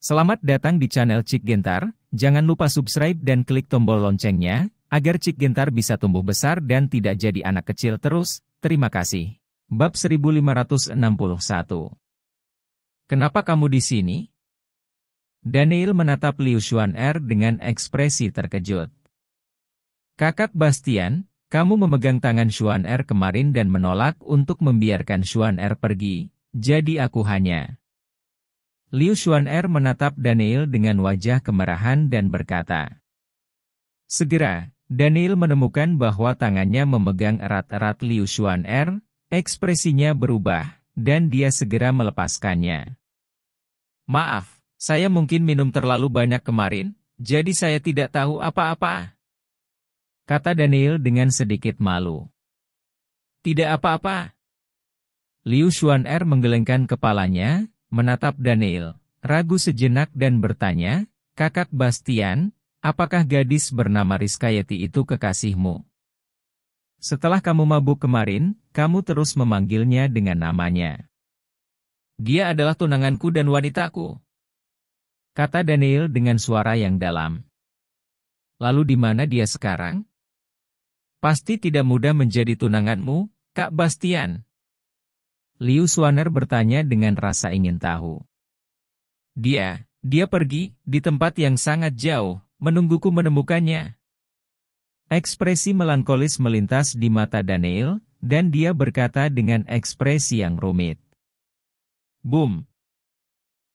Selamat datang di channel Cik Gentar, jangan lupa subscribe dan klik tombol loncengnya, agar Cik Gentar bisa tumbuh besar dan tidak jadi anak kecil terus, terima kasih. Bab 1561 Kenapa kamu di sini? Daniel menatap Liu Xuan Er dengan ekspresi terkejut. Kakak Bastian, kamu memegang tangan Xuan Er kemarin dan menolak untuk membiarkan Xuan Er pergi, jadi aku hanya Liu Er menatap Daniel dengan wajah kemerahan dan berkata. Segera, Daniel menemukan bahwa tangannya memegang erat-erat Liu Er, ekspresinya berubah, dan dia segera melepaskannya. Maaf, saya mungkin minum terlalu banyak kemarin, jadi saya tidak tahu apa-apa. Kata Daniel dengan sedikit malu. Tidak apa-apa. Liu Er menggelengkan kepalanya, menatap Daniel, ragu sejenak dan bertanya, Kakak Bastian, apakah gadis bernama Rizkayati itu kekasihmu? Setelah kamu mabuk kemarin, kamu terus memanggilnya dengan namanya. Dia adalah tunanganku dan wanitaku. Kata Daniel dengan suara yang dalam. Lalu di mana dia sekarang? Pasti tidak mudah menjadi tunanganmu, Kak Bastian. Liu Suaner bertanya dengan rasa ingin tahu. Dia, dia pergi, di tempat yang sangat jauh, menungguku menemukannya. Ekspresi melankolis melintas di mata Daniel, dan dia berkata dengan ekspresi yang rumit. Boom!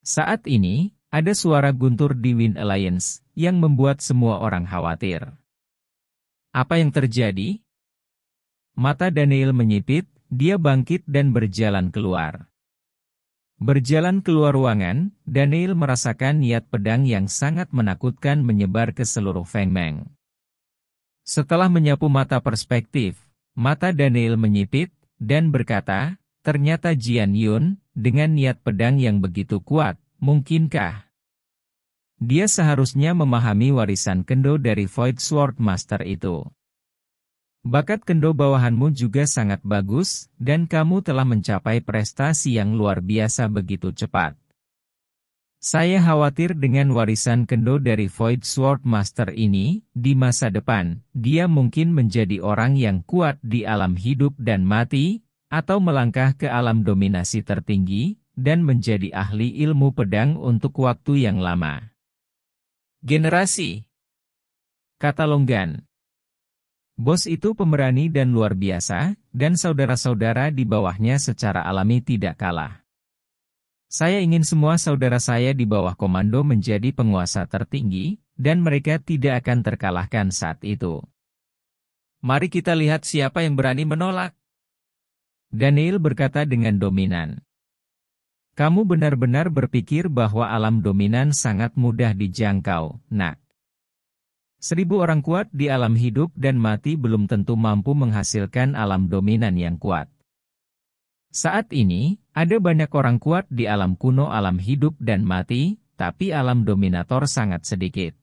Saat ini, ada suara guntur di Wind Alliance, yang membuat semua orang khawatir. Apa yang terjadi? Mata Daniel menyipit, dia bangkit dan berjalan keluar. Berjalan keluar ruangan, Daniel merasakan niat pedang yang sangat menakutkan menyebar ke seluruh Feng Meng. Setelah menyapu mata perspektif, mata Daniel menyipit, dan berkata, ternyata Jian Yun, dengan niat pedang yang begitu kuat, mungkinkah? Dia seharusnya memahami warisan kendo dari Void Sword Master itu. Bakat kendo bawahanmu juga sangat bagus, dan kamu telah mencapai prestasi yang luar biasa begitu cepat. Saya khawatir dengan warisan kendo dari Void Sword Master ini, di masa depan, dia mungkin menjadi orang yang kuat di alam hidup dan mati, atau melangkah ke alam dominasi tertinggi, dan menjadi ahli ilmu pedang untuk waktu yang lama. Generasi Kata Longgan Bos itu pemberani dan luar biasa, dan saudara-saudara di bawahnya secara alami tidak kalah. Saya ingin semua saudara saya di bawah komando menjadi penguasa tertinggi, dan mereka tidak akan terkalahkan saat itu. Mari kita lihat siapa yang berani menolak. Daniel berkata dengan dominan. Kamu benar-benar berpikir bahwa alam dominan sangat mudah dijangkau, nak. Seribu orang kuat di alam hidup dan mati belum tentu mampu menghasilkan alam dominan yang kuat. Saat ini, ada banyak orang kuat di alam kuno alam hidup dan mati, tapi alam dominator sangat sedikit.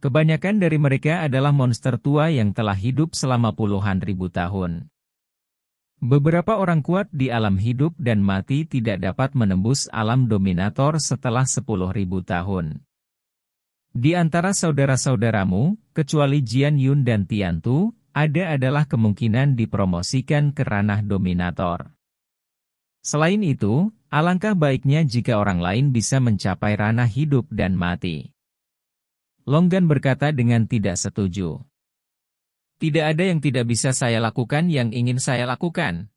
Kebanyakan dari mereka adalah monster tua yang telah hidup selama puluhan ribu tahun. Beberapa orang kuat di alam hidup dan mati tidak dapat menembus alam dominator setelah sepuluh ribu tahun. Di antara saudara-saudaramu, kecuali Jian Yun dan Tian Tu, ada adalah kemungkinan dipromosikan ke ranah dominator. Selain itu, alangkah baiknya jika orang lain bisa mencapai ranah hidup dan mati. Longgan berkata dengan tidak setuju. Tidak ada yang tidak bisa saya lakukan yang ingin saya lakukan.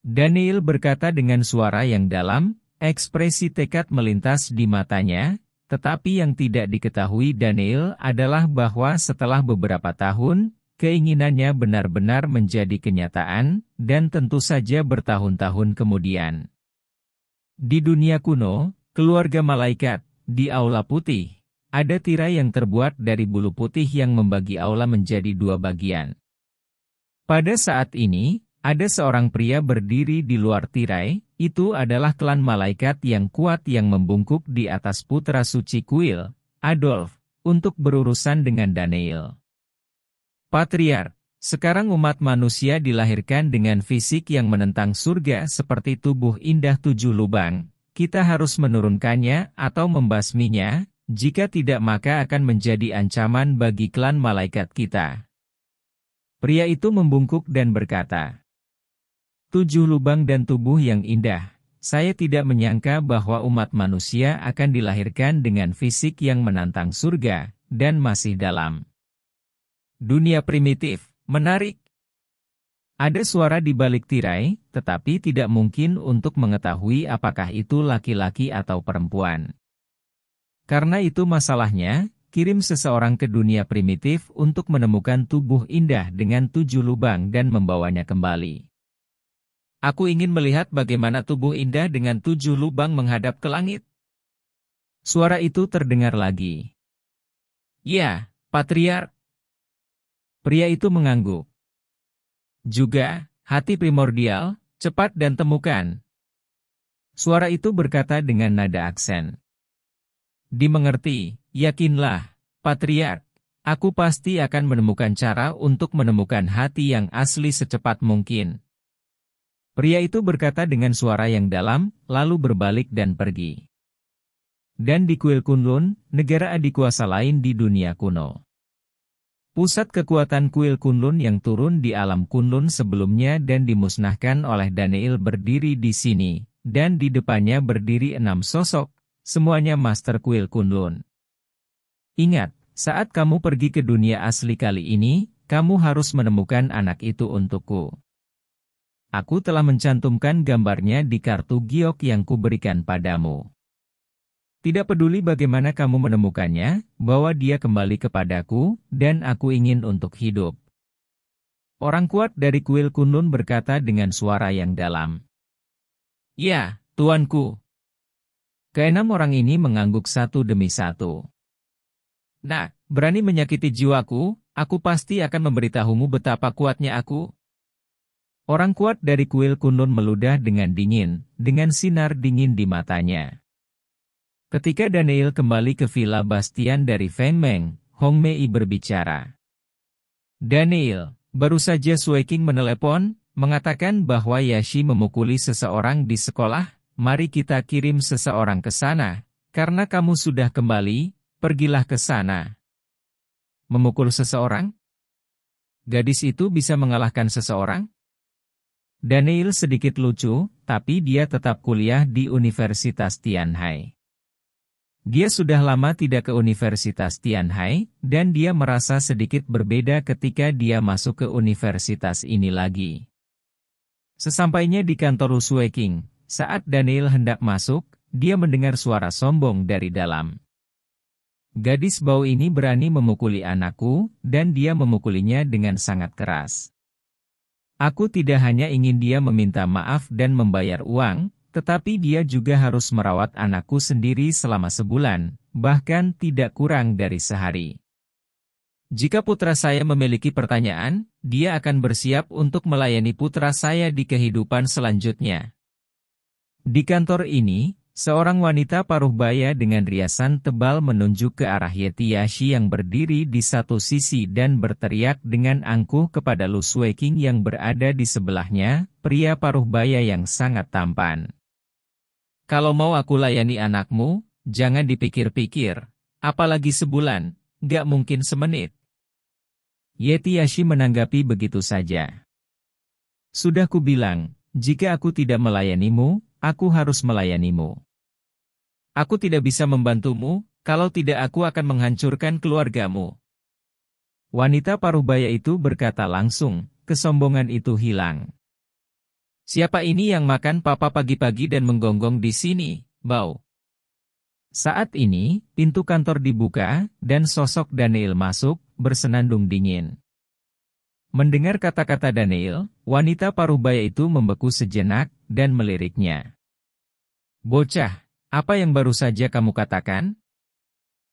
Daniel berkata dengan suara yang dalam, ekspresi tekad melintas di matanya, tetapi yang tidak diketahui Daniel adalah bahwa setelah beberapa tahun, keinginannya benar-benar menjadi kenyataan, dan tentu saja bertahun-tahun kemudian. Di dunia kuno, keluarga malaikat, di Aula Putih, ada tirai yang terbuat dari bulu putih yang membagi aula menjadi dua bagian. Pada saat ini, ada seorang pria berdiri di luar tirai, itu adalah klan malaikat yang kuat yang membungkuk di atas putra suci Kuil, Adolf, untuk berurusan dengan Daniel. Patriar, sekarang umat manusia dilahirkan dengan fisik yang menentang surga seperti tubuh indah tujuh lubang, kita harus menurunkannya atau membasminya, jika tidak maka akan menjadi ancaman bagi klan malaikat kita. Pria itu membungkuk dan berkata, Tujuh lubang dan tubuh yang indah. Saya tidak menyangka bahwa umat manusia akan dilahirkan dengan fisik yang menantang surga, dan masih dalam dunia primitif. Menarik. Ada suara di balik tirai, tetapi tidak mungkin untuk mengetahui apakah itu laki-laki atau perempuan. Karena itu masalahnya, kirim seseorang ke dunia primitif untuk menemukan tubuh indah dengan tujuh lubang dan membawanya kembali. Aku ingin melihat bagaimana tubuh indah dengan tujuh lubang menghadap ke langit. Suara itu terdengar lagi. Ya, patriark. Pria itu mengangguk. Juga, hati primordial, cepat dan temukan. Suara itu berkata dengan nada aksen. Dimengerti, yakinlah, patriark. Aku pasti akan menemukan cara untuk menemukan hati yang asli secepat mungkin. Pria itu berkata dengan suara yang dalam, lalu berbalik dan pergi. Dan di Kuil Kunlun, negara adikuasa lain di dunia kuno. Pusat kekuatan kuil Kunlun yang turun di alam Kunlun sebelumnya dan dimusnahkan oleh Daniel berdiri di sini, dan di depannya berdiri enam sosok, semuanya master kuil Kunlun. Ingat, saat kamu pergi ke dunia asli kali ini, kamu harus menemukan anak itu untukku. Aku telah mencantumkan gambarnya di kartu giok yang kuberikan padamu. Tidak peduli bagaimana kamu menemukannya, bahwa dia kembali kepadaku, dan aku ingin untuk hidup. Orang kuat dari kuil Kunlun berkata dengan suara yang dalam. Ya, tuanku. Keenam orang ini mengangguk satu demi satu. Nah, berani menyakiti jiwaku, aku pasti akan memberitahumu betapa kuatnya aku. Orang kuat dari kuil Kunun meludah dengan dingin, dengan sinar dingin di matanya. Ketika Daniel kembali ke Villa Bastian dari Feng Meng, Hong Mei berbicara. Daniel, baru saja Sueking menelepon, mengatakan bahwa Yashi memukuli seseorang di sekolah, mari kita kirim seseorang ke sana, karena kamu sudah kembali, pergilah ke sana. Memukul seseorang? Gadis itu bisa mengalahkan seseorang? Daniel sedikit lucu, tapi dia tetap kuliah di Universitas Tianhai. Dia sudah lama tidak ke Universitas Tianhai, dan dia merasa sedikit berbeda ketika dia masuk ke universitas ini lagi. Sesampainya di kantor Usue King, saat Daniel hendak masuk, dia mendengar suara sombong dari dalam. Gadis bau ini berani memukuli anakku, dan dia memukulinya dengan sangat keras. Aku tidak hanya ingin dia meminta maaf dan membayar uang, tetapi dia juga harus merawat anakku sendiri selama sebulan, bahkan tidak kurang dari sehari. Jika putra saya memiliki pertanyaan, dia akan bersiap untuk melayani putra saya di kehidupan selanjutnya. Di kantor ini, Seorang wanita paruh baya dengan riasan tebal menunjuk ke arah Yeti Yashi yang berdiri di satu sisi dan berteriak dengan angkuh kepada Lu Suiking yang berada di sebelahnya, pria paruh baya yang sangat tampan. Kalau mau aku layani anakmu, jangan dipikir-pikir, apalagi sebulan, gak mungkin semenit. Yeti Yashi menanggapi begitu saja. Sudah kubilang, jika aku tidak melayanimu, aku harus melayanimu. Aku tidak bisa membantumu, kalau tidak aku akan menghancurkan keluargamu. Wanita Parubaya itu berkata langsung, kesombongan itu hilang. Siapa ini yang makan papa pagi-pagi dan menggonggong di sini, bau? Saat ini, pintu kantor dibuka, dan sosok Daniel masuk, bersenandung dingin. Mendengar kata-kata Daniel, wanita Parubaya itu membeku sejenak, dan meliriknya. Bocah, apa yang baru saja kamu katakan?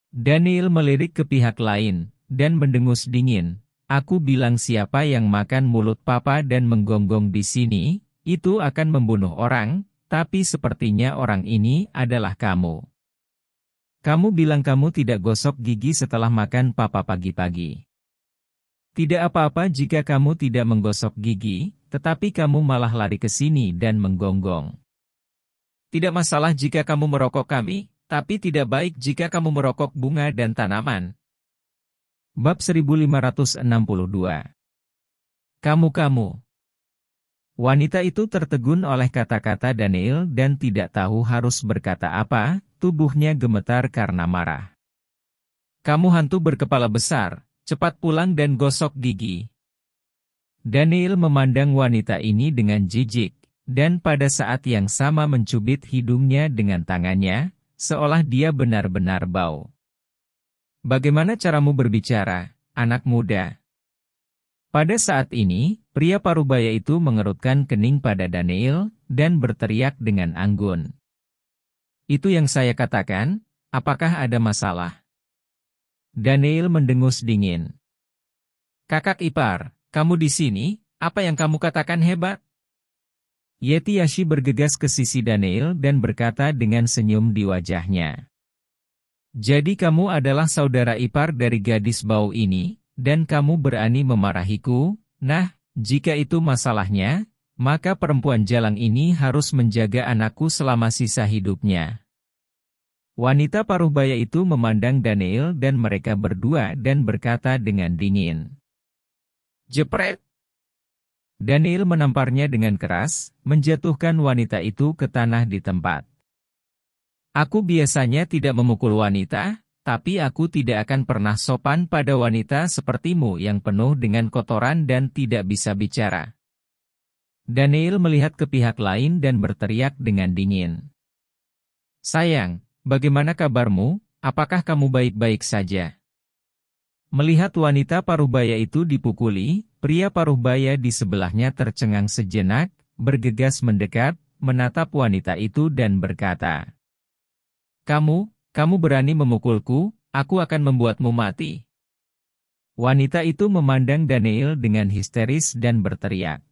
Daniel melirik ke pihak lain, dan mendengus dingin. Aku bilang siapa yang makan mulut papa dan menggonggong di sini, itu akan membunuh orang, tapi sepertinya orang ini adalah kamu. Kamu bilang kamu tidak gosok gigi setelah makan papa pagi-pagi. Tidak apa-apa jika kamu tidak menggosok gigi, tetapi kamu malah lari ke sini dan menggonggong. Tidak masalah jika kamu merokok kami, tapi tidak baik jika kamu merokok bunga dan tanaman. Bab 1562 Kamu-kamu Wanita itu tertegun oleh kata-kata Daniel dan tidak tahu harus berkata apa, tubuhnya gemetar karena marah. Kamu hantu berkepala besar, cepat pulang dan gosok gigi. Daniel memandang wanita ini dengan jijik dan pada saat yang sama mencubit hidungnya dengan tangannya, seolah dia benar-benar bau. Bagaimana caramu berbicara, anak muda? Pada saat ini, pria parubaya itu mengerutkan kening pada Daniel dan berteriak dengan anggun. Itu yang saya katakan, apakah ada masalah? Daniel mendengus dingin. Kakak ipar, kamu di sini, apa yang kamu katakan hebat? Yeti Yashi bergegas ke sisi Daniel dan berkata dengan senyum di wajahnya. Jadi kamu adalah saudara ipar dari gadis bau ini, dan kamu berani memarahiku, nah, jika itu masalahnya, maka perempuan jalang ini harus menjaga anakku selama sisa hidupnya. Wanita paruh baya itu memandang Daniel dan mereka berdua dan berkata dengan dingin. Jepret! Daniel menamparnya dengan keras, menjatuhkan wanita itu ke tanah di tempat. Aku biasanya tidak memukul wanita, tapi aku tidak akan pernah sopan pada wanita sepertimu yang penuh dengan kotoran dan tidak bisa bicara. Daniel melihat ke pihak lain dan berteriak dengan dingin. Sayang, bagaimana kabarmu? Apakah kamu baik-baik saja? Melihat wanita parubaya itu dipukuli, Pria paruh baya di sebelahnya tercengang sejenak, bergegas mendekat, menatap wanita itu dan berkata, Kamu, kamu berani memukulku, aku akan membuatmu mati. Wanita itu memandang Daniel dengan histeris dan berteriak.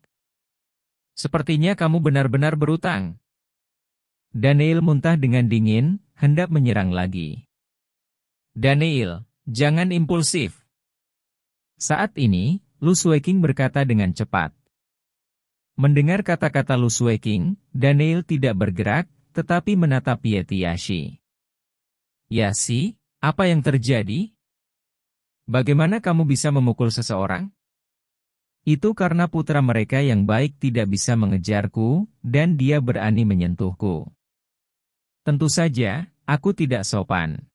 Sepertinya kamu benar-benar berutang. Daniel muntah dengan dingin, hendak menyerang lagi. Daniel, jangan impulsif. Saat ini, Lu King berkata dengan cepat. Mendengar kata-kata Lu King, Daniel tidak bergerak, tetapi menatap Yeti Yashi. Yashi, apa yang terjadi? Bagaimana kamu bisa memukul seseorang? Itu karena putra mereka yang baik tidak bisa mengejarku, dan dia berani menyentuhku. Tentu saja, aku tidak sopan.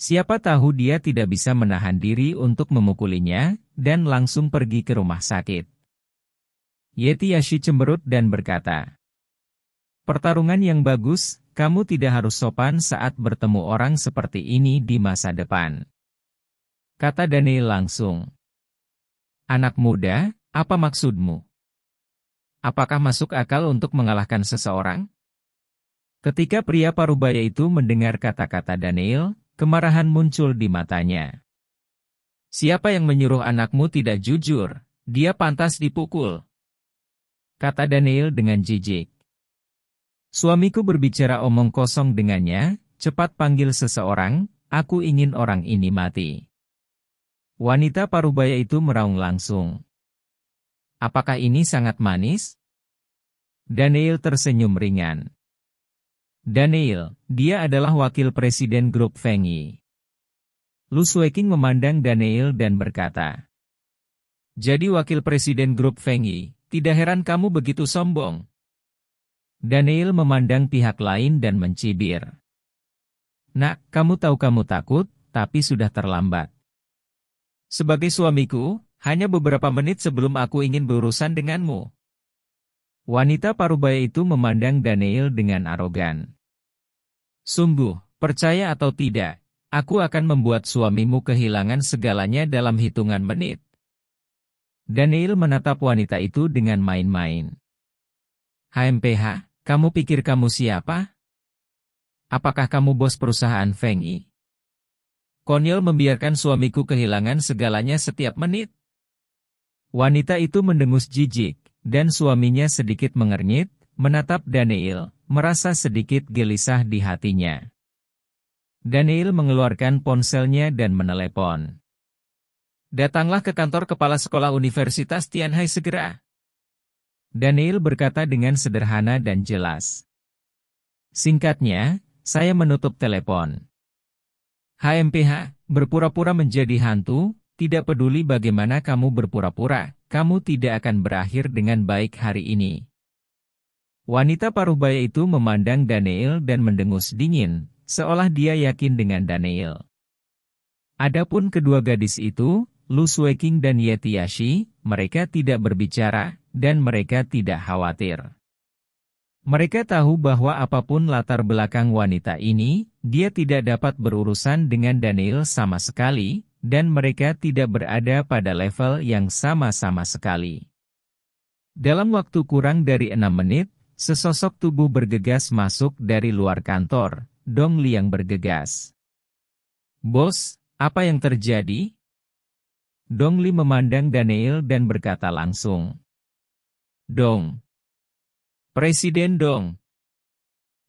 Siapa tahu dia tidak bisa menahan diri untuk memukulinya, dan langsung pergi ke rumah sakit. Yeti Yashi cemberut dan berkata, Pertarungan yang bagus, kamu tidak harus sopan saat bertemu orang seperti ini di masa depan. Kata Dane langsung. Anak muda, apa maksudmu? Apakah masuk akal untuk mengalahkan seseorang? Ketika pria parubaya itu mendengar kata-kata Daniel, kemarahan muncul di matanya. Siapa yang menyuruh anakmu tidak jujur, dia pantas dipukul. Kata Daniel dengan jijik. Suamiku berbicara omong kosong dengannya, cepat panggil seseorang, aku ingin orang ini mati. Wanita parubaya itu meraung langsung. Apakah ini sangat manis? Daniel tersenyum ringan. Daniel, dia adalah wakil presiden grup Fengi. Lu Sueking memandang Daniel dan berkata, Jadi wakil presiden grup Yi, tidak heran kamu begitu sombong. Daniel memandang pihak lain dan mencibir. Nak, kamu tahu kamu takut, tapi sudah terlambat. Sebagai suamiku, hanya beberapa menit sebelum aku ingin berurusan denganmu. Wanita parubaya itu memandang Daniel dengan arogan. Sungguh, percaya atau tidak, Aku akan membuat suamimu kehilangan segalanya dalam hitungan menit. Daniel menatap wanita itu dengan main-main. HMPH, kamu pikir kamu siapa? Apakah kamu bos perusahaan Feng Yi? Konyol membiarkan suamiku kehilangan segalanya setiap menit. Wanita itu mendengus jijik, dan suaminya sedikit mengernyit, menatap Daniel, merasa sedikit gelisah di hatinya. Daniel mengeluarkan ponselnya dan menelepon. Datanglah ke kantor kepala sekolah Universitas Tianhai segera. Daniel berkata dengan sederhana dan jelas. Singkatnya, saya menutup telepon. HMPH, berpura-pura menjadi hantu, tidak peduli bagaimana kamu berpura-pura, kamu tidak akan berakhir dengan baik hari ini. Wanita paruh baya itu memandang Daniel dan mendengus dingin, seolah dia yakin dengan Daniel. Adapun kedua gadis itu, Lu Sueking dan Yetiashi, mereka tidak berbicara, dan mereka tidak khawatir. Mereka tahu bahwa apapun latar belakang wanita ini, dia tidak dapat berurusan dengan Daniel sama sekali, dan mereka tidak berada pada level yang sama-sama sekali. Dalam waktu kurang dari enam menit, sesosok tubuh bergegas masuk dari luar kantor, Dong Li yang bergegas. Bos, apa yang terjadi? Dong Li memandang Daniel dan berkata langsung. Dong. Presiden Dong.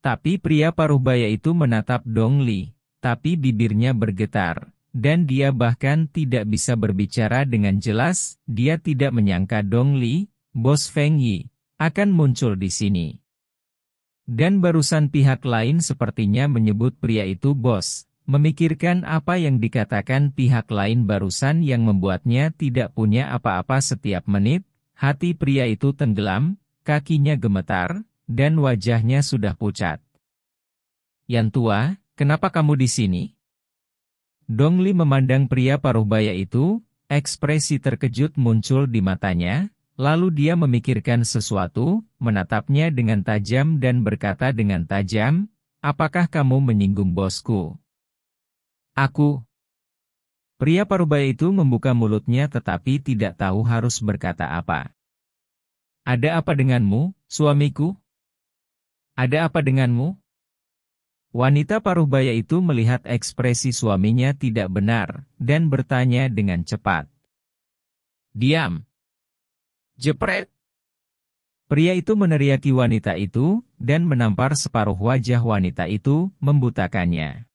Tapi pria paruh baya itu menatap Dong Li, tapi bibirnya bergetar, dan dia bahkan tidak bisa berbicara dengan jelas, dia tidak menyangka Dong Li, bos Feng Yi, akan muncul di sini. Dan barusan pihak lain sepertinya menyebut pria itu bos, memikirkan apa yang dikatakan pihak lain barusan yang membuatnya tidak punya apa-apa setiap menit, hati pria itu tenggelam, kakinya gemetar, dan wajahnya sudah pucat. Yang tua, kenapa kamu di sini? Dongli memandang pria paruh baya itu, ekspresi terkejut muncul di matanya, Lalu dia memikirkan sesuatu, menatapnya dengan tajam dan berkata dengan tajam, Apakah kamu menyinggung bosku? Aku. Pria parubaya itu membuka mulutnya tetapi tidak tahu harus berkata apa. Ada apa denganmu, suamiku? Ada apa denganmu? Wanita parubaya itu melihat ekspresi suaminya tidak benar, dan bertanya dengan cepat. Diam. Jepret! Pria itu meneriaki wanita itu, dan menampar separuh wajah wanita itu, membutakannya.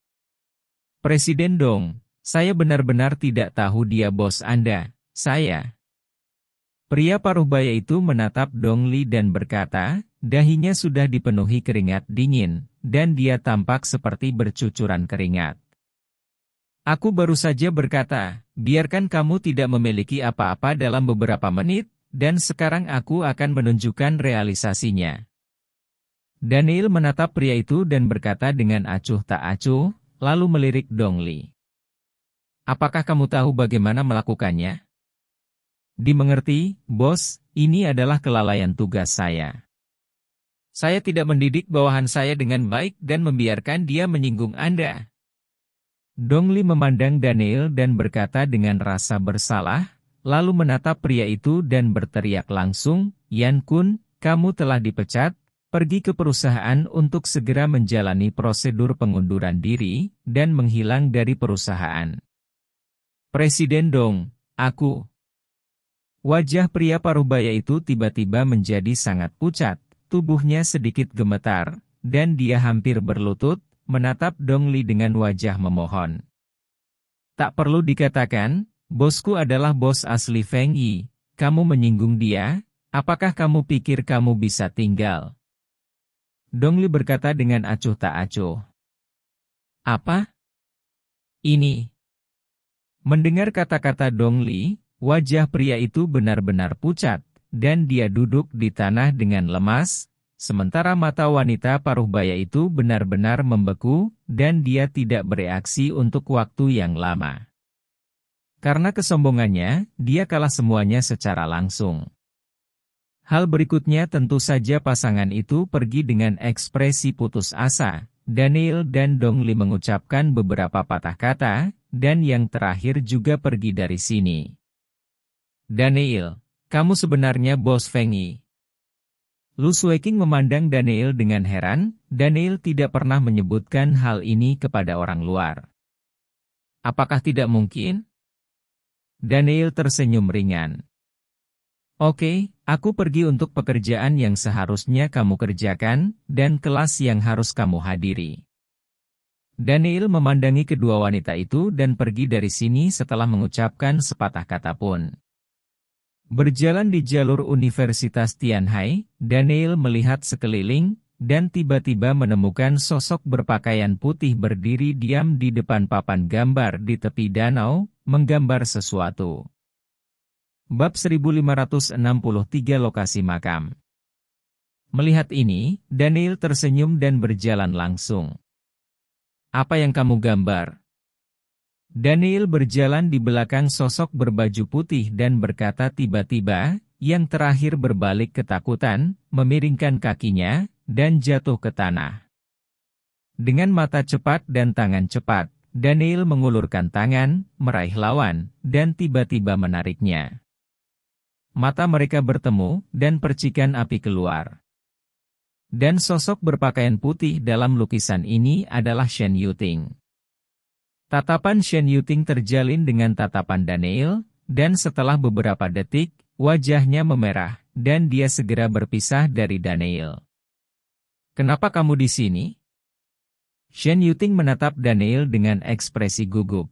Presiden Dong, saya benar-benar tidak tahu dia bos Anda, saya. Pria paruh baya itu menatap Dong Li dan berkata, dahinya sudah dipenuhi keringat dingin, dan dia tampak seperti bercucuran keringat. Aku baru saja berkata, biarkan kamu tidak memiliki apa-apa dalam beberapa menit, dan sekarang aku akan menunjukkan realisasinya. Daniel menatap pria itu dan berkata dengan acuh tak acuh, lalu melirik Dong Li. Apakah kamu tahu bagaimana melakukannya? Dimengerti, bos, ini adalah kelalaian tugas saya. Saya tidak mendidik bawahan saya dengan baik dan membiarkan dia menyinggung Anda. Dong Li memandang Daniel dan berkata dengan rasa bersalah, lalu menatap pria itu dan berteriak langsung, Yan Kun, kamu telah dipecat, pergi ke perusahaan untuk segera menjalani prosedur pengunduran diri dan menghilang dari perusahaan. Presiden Dong, aku. Wajah pria parubaya itu tiba-tiba menjadi sangat pucat, tubuhnya sedikit gemetar, dan dia hampir berlutut, menatap Dong Li dengan wajah memohon. Tak perlu dikatakan, Bosku adalah bos asli Feng Yi. Kamu menyinggung dia? Apakah kamu pikir kamu bisa tinggal? Dong Li berkata dengan acuh tak acuh. Apa? Ini. Mendengar kata-kata Dong Li, wajah pria itu benar-benar pucat, dan dia duduk di tanah dengan lemas, sementara mata wanita paruh baya itu benar-benar membeku, dan dia tidak bereaksi untuk waktu yang lama. Karena kesombongannya, dia kalah semuanya secara langsung. Hal berikutnya tentu saja pasangan itu pergi dengan ekspresi putus asa. Daniel dan Dongli mengucapkan beberapa patah kata, dan yang terakhir juga pergi dari sini. Daniel, kamu sebenarnya bos Fengi. Lu Sueking memandang Daniel dengan heran, Daniel tidak pernah menyebutkan hal ini kepada orang luar. Apakah tidak mungkin? Daniel tersenyum ringan. Oke, aku pergi untuk pekerjaan yang seharusnya kamu kerjakan, dan kelas yang harus kamu hadiri. Daniel memandangi kedua wanita itu dan pergi dari sini setelah mengucapkan sepatah kata pun. Berjalan di jalur Universitas Tianhai, Daniel melihat sekeliling, dan tiba-tiba menemukan sosok berpakaian putih berdiri diam di depan papan gambar di tepi danau, menggambar sesuatu. Bab 1563 Lokasi Makam Melihat ini, Daniel tersenyum dan berjalan langsung. Apa yang kamu gambar? Daniel berjalan di belakang sosok berbaju putih dan berkata tiba-tiba, yang terakhir berbalik ketakutan, memiringkan kakinya, dan jatuh ke tanah. Dengan mata cepat dan tangan cepat, Daniel mengulurkan tangan, meraih lawan, dan tiba-tiba menariknya. Mata mereka bertemu, dan percikan api keluar. Dan sosok berpakaian putih dalam lukisan ini adalah Shen Yuting. Tatapan Shen Yuting terjalin dengan tatapan Daniel, dan setelah beberapa detik, wajahnya memerah, dan dia segera berpisah dari Daniel. Kenapa kamu di sini? Shen Yuting menatap Daniel dengan ekspresi gugup.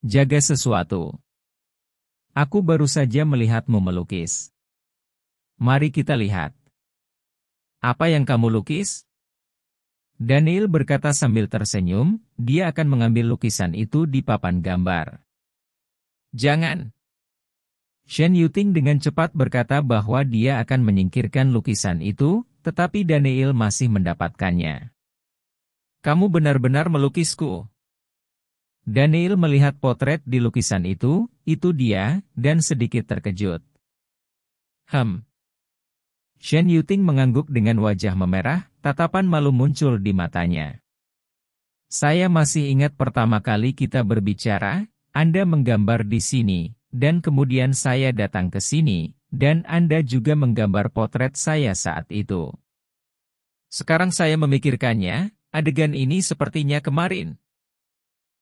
Jaga sesuatu. Aku baru saja melihatmu melukis. Mari kita lihat. Apa yang kamu lukis? Daniel berkata sambil tersenyum, dia akan mengambil lukisan itu di papan gambar. Jangan. Shen Yuting dengan cepat berkata bahwa dia akan menyingkirkan lukisan itu, tetapi Daniel masih mendapatkannya. Kamu benar-benar melukisku. Daniel melihat potret di lukisan itu, itu dia, dan sedikit terkejut. Hem. Shen Yuting mengangguk dengan wajah memerah, tatapan malu muncul di matanya. Saya masih ingat pertama kali kita berbicara, Anda menggambar di sini, dan kemudian saya datang ke sini, dan Anda juga menggambar potret saya saat itu. Sekarang saya memikirkannya, Adegan ini sepertinya kemarin.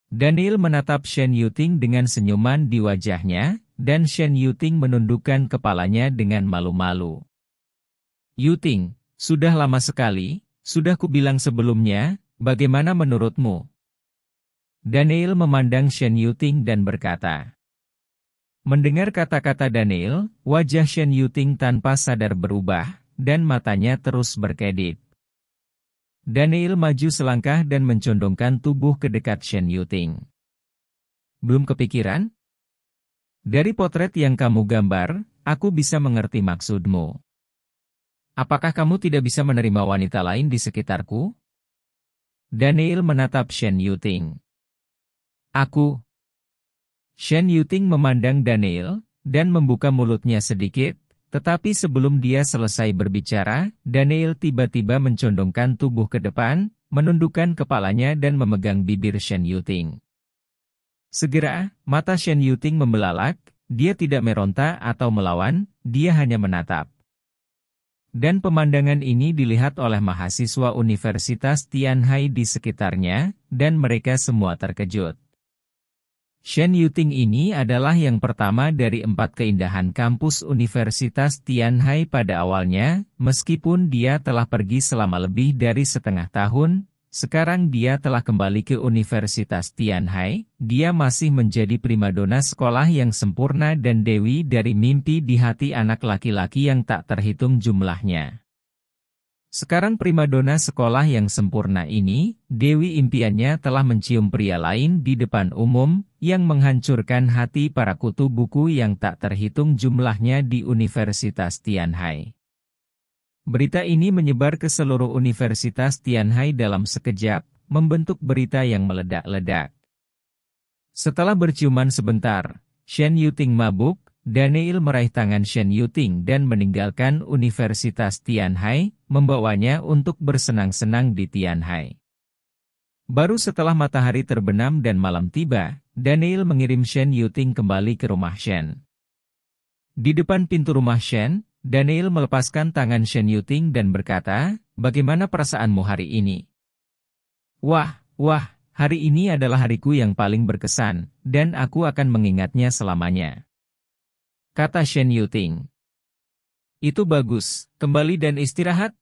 Daniel menatap Shen Yuting dengan senyuman di wajahnya, dan Shen Yuting menundukkan kepalanya dengan malu-malu. Yuting, sudah lama sekali, sudah kubilang sebelumnya, bagaimana menurutmu? Daniel memandang Shen Yuting dan berkata. Mendengar kata-kata Daniel, wajah Shen Yuting tanpa sadar berubah, dan matanya terus berkedip. Daniel maju selangkah dan mencondongkan tubuh ke dekat Shen Yuting. Belum kepikiran? Dari potret yang kamu gambar, aku bisa mengerti maksudmu. Apakah kamu tidak bisa menerima wanita lain di sekitarku? Daniel menatap Shen Yuting. Aku. Shen Yuting memandang Daniel, dan membuka mulutnya sedikit, tetapi sebelum dia selesai berbicara, Daniel tiba-tiba mencondongkan tubuh ke depan, menundukkan kepalanya dan memegang bibir Shen Yuting. Segera, mata Shen Yuting membelalak, dia tidak meronta atau melawan, dia hanya menatap. Dan pemandangan ini dilihat oleh mahasiswa Universitas Tianhai di sekitarnya, dan mereka semua terkejut. Shen Yuting ini adalah yang pertama dari empat keindahan kampus Universitas Tianhai pada awalnya, meskipun dia telah pergi selama lebih dari setengah tahun, sekarang dia telah kembali ke Universitas Tianhai, dia masih menjadi primadona sekolah yang sempurna dan dewi dari mimpi di hati anak laki-laki yang tak terhitung jumlahnya. Sekarang primadona sekolah yang sempurna ini, Dewi impiannya telah mencium pria lain di depan umum, yang menghancurkan hati para kutu buku yang tak terhitung jumlahnya di Universitas Tianhai. Berita ini menyebar ke seluruh Universitas Tianhai dalam sekejap, membentuk berita yang meledak-ledak. Setelah berciuman sebentar, Shen Yuting mabuk, Daniel meraih tangan Shen Yuting dan meninggalkan Universitas Tianhai, membawanya untuk bersenang-senang di Tianhai. Baru setelah matahari terbenam dan malam tiba, Daniel mengirim Shen Yuting kembali ke rumah Shen. Di depan pintu rumah Shen, Daniel melepaskan tangan Shen Yuting dan berkata, Bagaimana perasaanmu hari ini? Wah, wah, hari ini adalah hariku yang paling berkesan, dan aku akan mengingatnya selamanya. Kata Shen Yuting. Itu bagus, kembali dan istirahat,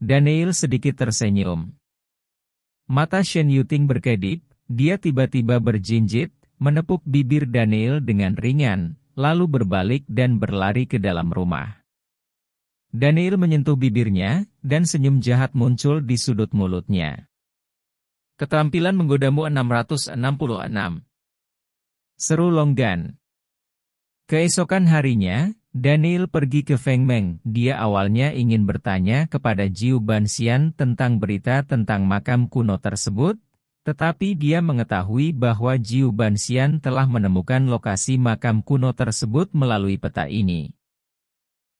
Daniel sedikit tersenyum. Mata Shen Yuting berkedip, dia tiba-tiba berjinjit, menepuk bibir Daniel dengan ringan, lalu berbalik dan berlari ke dalam rumah. Daniel menyentuh bibirnya, dan senyum jahat muncul di sudut mulutnya. Keterampilan menggodamu 666. Seru Longgan. Keesokan harinya, Daniel pergi ke Feng Meng. Dia awalnya ingin bertanya kepada Jiu Banxian tentang berita tentang makam kuno tersebut, tetapi dia mengetahui bahwa Jiu Banxian telah menemukan lokasi makam kuno tersebut melalui peta ini.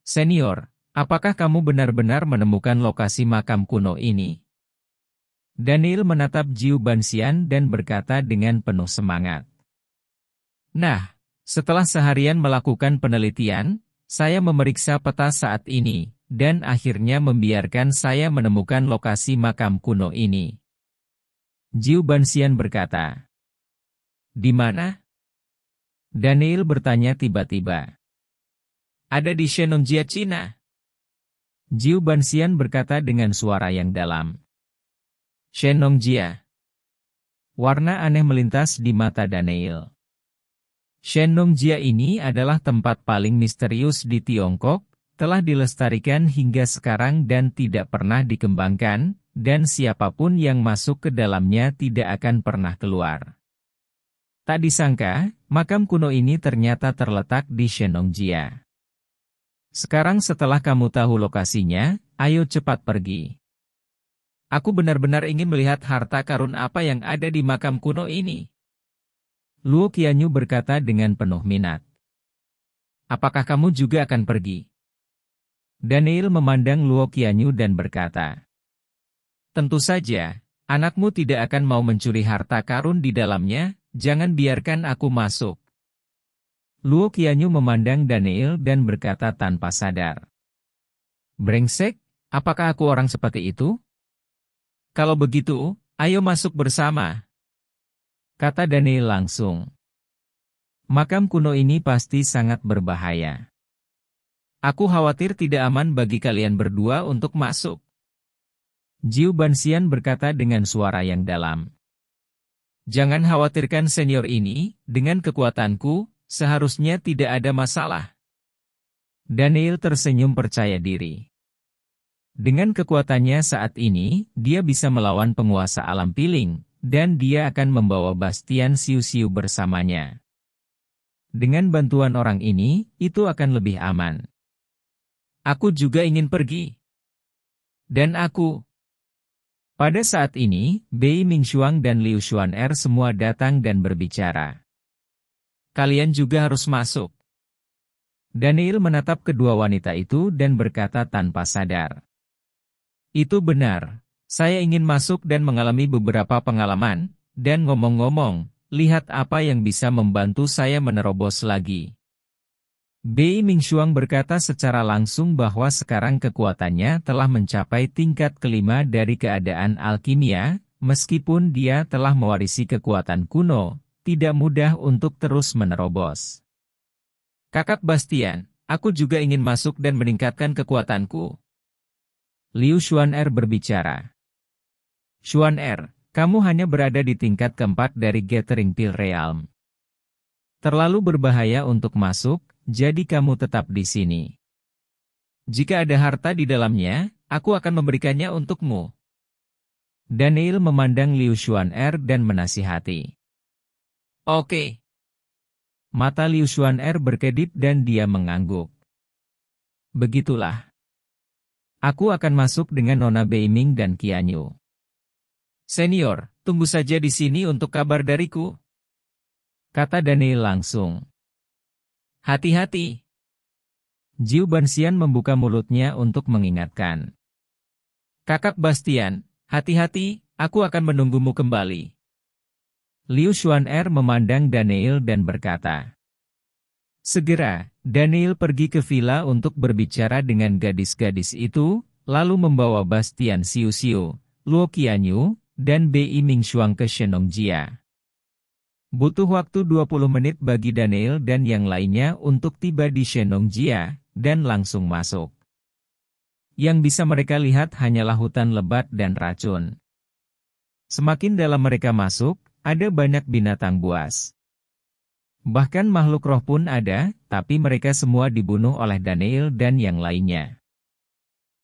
Senior, apakah kamu benar-benar menemukan lokasi makam kuno ini? Daniel menatap Jiu Banxian dan berkata dengan penuh semangat. Nah, setelah seharian melakukan penelitian, saya memeriksa peta saat ini, dan akhirnya membiarkan saya menemukan lokasi makam kuno ini. Jiu Bansian berkata, Di mana? Daniel bertanya tiba-tiba. Ada di Shenongjia, Cina. Jiu Bansian berkata dengan suara yang dalam. Shenongjia. Warna aneh melintas di mata Daniel. Shenongjia ini adalah tempat paling misterius di Tiongkok, telah dilestarikan hingga sekarang dan tidak pernah dikembangkan, dan siapapun yang masuk ke dalamnya tidak akan pernah keluar. Tak disangka, makam kuno ini ternyata terletak di Shenongjia. Sekarang setelah kamu tahu lokasinya, ayo cepat pergi. Aku benar-benar ingin melihat harta karun apa yang ada di makam kuno ini. Luo Qianyu berkata dengan penuh minat. Apakah kamu juga akan pergi? Daniel memandang Luo Qianyu dan berkata, Tentu saja, anakmu tidak akan mau mencuri harta karun di dalamnya, jangan biarkan aku masuk. Luo Qianyu memandang Daniel dan berkata tanpa sadar. Brengsek, apakah aku orang seperti itu? Kalau begitu, ayo masuk bersama kata Daniel langsung. Makam kuno ini pasti sangat berbahaya. Aku khawatir tidak aman bagi kalian berdua untuk masuk. Jiu Bansian berkata dengan suara yang dalam. Jangan khawatirkan senior ini, dengan kekuatanku, seharusnya tidak ada masalah. Daniel tersenyum percaya diri. Dengan kekuatannya saat ini, dia bisa melawan penguasa alam piling, dan dia akan membawa Bastian Siu-Siu bersamanya. Dengan bantuan orang ini, itu akan lebih aman. Aku juga ingin pergi. Dan aku. Pada saat ini, Bei Mingxuang dan Liu Xuan Er semua datang dan berbicara. Kalian juga harus masuk. Daniel menatap kedua wanita itu dan berkata tanpa sadar. Itu benar, saya ingin masuk dan mengalami beberapa pengalaman, dan ngomong-ngomong, lihat apa yang bisa membantu saya menerobos lagi. Bei Mingxuang berkata secara langsung bahwa sekarang kekuatannya telah mencapai tingkat kelima dari keadaan alkimia, meskipun dia telah mewarisi kekuatan kuno, tidak mudah untuk terus menerobos. Kakak Bastian, aku juga ingin masuk dan meningkatkan kekuatanku. Liu Xuan Er berbicara. Xuan Er, kamu hanya berada di tingkat keempat dari Gathering Pill Realm. Terlalu berbahaya untuk masuk, jadi kamu tetap di sini. Jika ada harta di dalamnya, aku akan memberikannya untukmu. Daniel memandang Liu Xuan Er dan menasihati. Oke. Mata Liu Xuan Er berkedip dan dia mengangguk. Begitulah. Aku akan masuk dengan Nona Beiming dan Qianyu. Senior, tunggu saja di sini untuk kabar dariku. Kata Daniel langsung. Hati-hati. Jiu Bansian membuka mulutnya untuk mengingatkan. Kakak Bastian, hati-hati, aku akan menunggumu kembali. Liu Xuan Er memandang Daniel dan berkata. Segera, Daniel pergi ke villa untuk berbicara dengan gadis-gadis itu, lalu membawa Bastian Siu Siu, Luo Qianyu, dan BI Mingxuang ke Shenongjia. Butuh waktu 20 menit bagi Daniel dan yang lainnya untuk tiba di Shenongjia dan langsung masuk. Yang bisa mereka lihat hanyalah hutan lebat dan racun. Semakin dalam mereka masuk, ada banyak binatang buas. Bahkan makhluk roh pun ada, tapi mereka semua dibunuh oleh Daniel dan yang lainnya.